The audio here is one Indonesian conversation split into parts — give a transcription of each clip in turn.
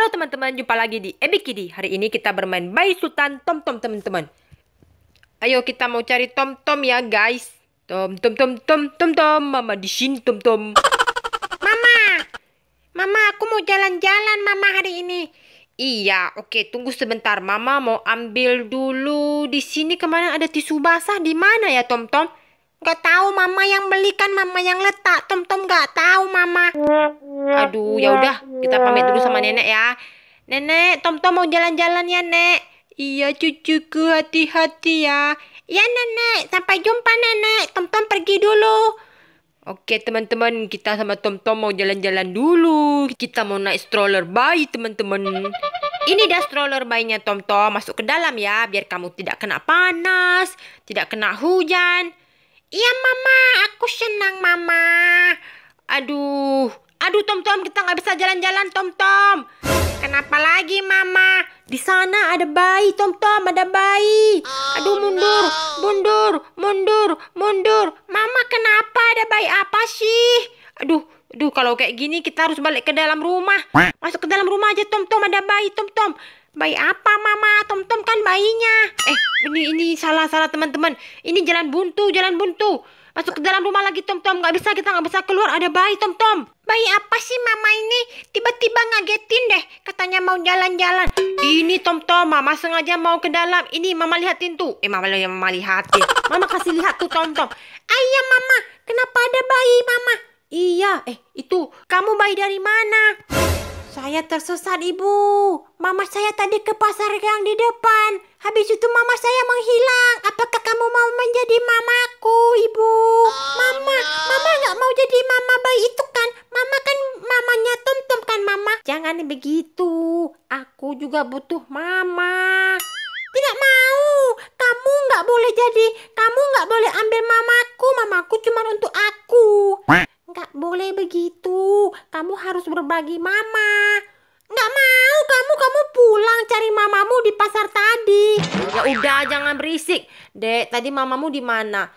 Halo teman-teman, jumpa lagi di Ebikidi. Hari ini kita bermain Bayi Sultan Tom Tom teman-teman. Ayo kita mau cari Tom Tom ya guys. Tom Tom Tom Tom Tom Tom, Mama di sini Tom Tom. Mama, Mama aku mau jalan-jalan Mama hari ini. Iya, oke tunggu sebentar. Mama mau ambil dulu di sini kemana ada tisu basah di mana ya Tom Tom? Gak tahu mama yang belikan, mama yang letak. Tom Tom gak tahu mama. Aduh, ya udah kita pamit dulu sama nenek ya. Nenek, Tom Tom mau jalan-jalan ya nek. Iya cucuku hati-hati ya. Iya nenek, sampai jumpa nenek. Tom Tom pergi dulu. Oke teman-teman, kita sama Tom Tom mau jalan-jalan dulu. Kita mau naik stroller bayi teman-teman. Ini dah stroller bayinya Tom Tom masuk ke dalam ya, biar kamu tidak kena panas, tidak kena hujan. Iya mama, aku senang mama. Aduh, aduh Tom Tom kita nggak bisa jalan-jalan Tom Tom. Kenapa lagi mama? Di sana ada bayi Tom Tom, ada bayi. Oh, aduh mundur, mundur, mundur, mundur. Mama kenapa ada bayi apa sih? Aduh, aduh kalau kayak gini kita harus balik ke dalam rumah. Masuk ke dalam rumah aja Tom Tom ada bayi Tom Tom. Bayi apa mama? Tom-tom kan bayinya. Eh, ini ini salah-salah teman-teman. Ini jalan buntu, jalan buntu. Masuk ke dalam rumah lagi Tom-tom. Gak bisa, kita gak bisa keluar. Ada bayi Tom-tom. Bayi apa sih mama ini? Tiba-tiba ngagetin deh. Katanya mau jalan-jalan. Ini Tom-tom, mama sengaja mau ke dalam. Ini mama lihatin tuh. Eh, mama, ya, mama lihatin. Mama kasih lihat tuh Tom-tom. Ayah iya, mama, kenapa ada bayi mama? Iya, eh itu kamu bayi dari mana? Saya tersesat ibu. Mama saya tadi ke pasar yang di depan. Habis itu mama saya menghilang. Apakah kamu mau menjadi mamaku ibu? mama, mama nggak mau jadi mama bayi itu kan? Mama kan mamanya tom kan mama? Jangan begitu. Aku juga butuh mama. Tidak mau. Kamu nggak boleh jadi. Kamu nggak boleh ambil mamaku. Mamaku cuma untuk aku boleh begitu. Kamu harus berbagi mama. Nggak mau kamu, kamu pulang cari mamamu di pasar tadi. Ya udah jangan berisik. Dek, tadi mamamu di mana?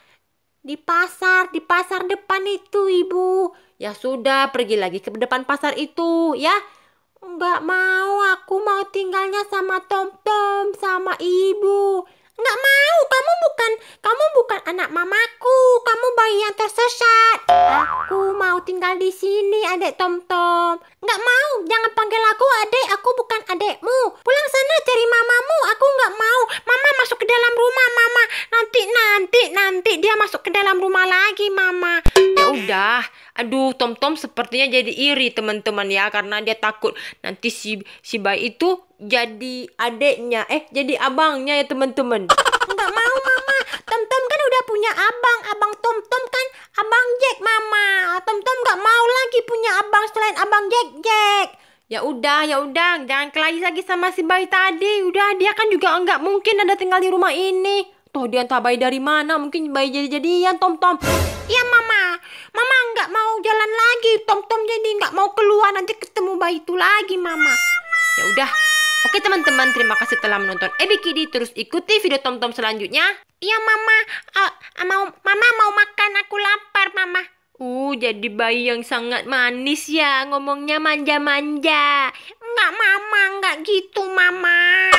Di pasar, di pasar depan itu ibu. Ya sudah, pergi lagi ke depan pasar itu ya. Nggak mau, aku mau tinggalnya sama Tom Tom, sama ibu. Nggak mau, kamu bukan, kamu bukan anak mamaku. Kamu bayi yang tersesat. Aku tinggal di sini, adek Tom-Tom. Nggak mau, jangan panggil aku adek, aku bukan adekmu. Pulang sana cari mamamu, aku nggak mau. Mama masuk ke dalam rumah, mama. Nanti, nanti, nanti dia masuk ke dalam rumah lagi, mama. Ya udah, aduh Tom-Tom sepertinya jadi iri teman-teman ya, karena dia takut nanti si, si bayi itu jadi adeknya, eh jadi abangnya ya teman-teman. Nggak mau, mama. Tom-Tom kan udah punya abang, abang Tom-Tom kan abang Jack punya abang selain abang Jack Jack. Ya udah, ya udah, jangan kelahi lagi sama si bayi tadi. Udah, dia kan juga enggak mungkin ada tinggal di rumah ini. Tuh dia entah bayi dari mana, mungkin bayi jadi-jadian, Tom Tom. Iya Mama, Mama enggak mau jalan lagi, Tom Tom jadi enggak mau keluar nanti ketemu bayi itu lagi Mama. Ya udah, Oke teman-teman, terima kasih telah menonton Ebi Kidi. Terus ikuti video Tom Tom selanjutnya. Iya Mama, uh, mau Mama mau makan, aku lapar Mama. Uh, jadi bayi yang sangat manis ya, ngomongnya manja-manja. Enggak, Mama, enggak gitu, Mama.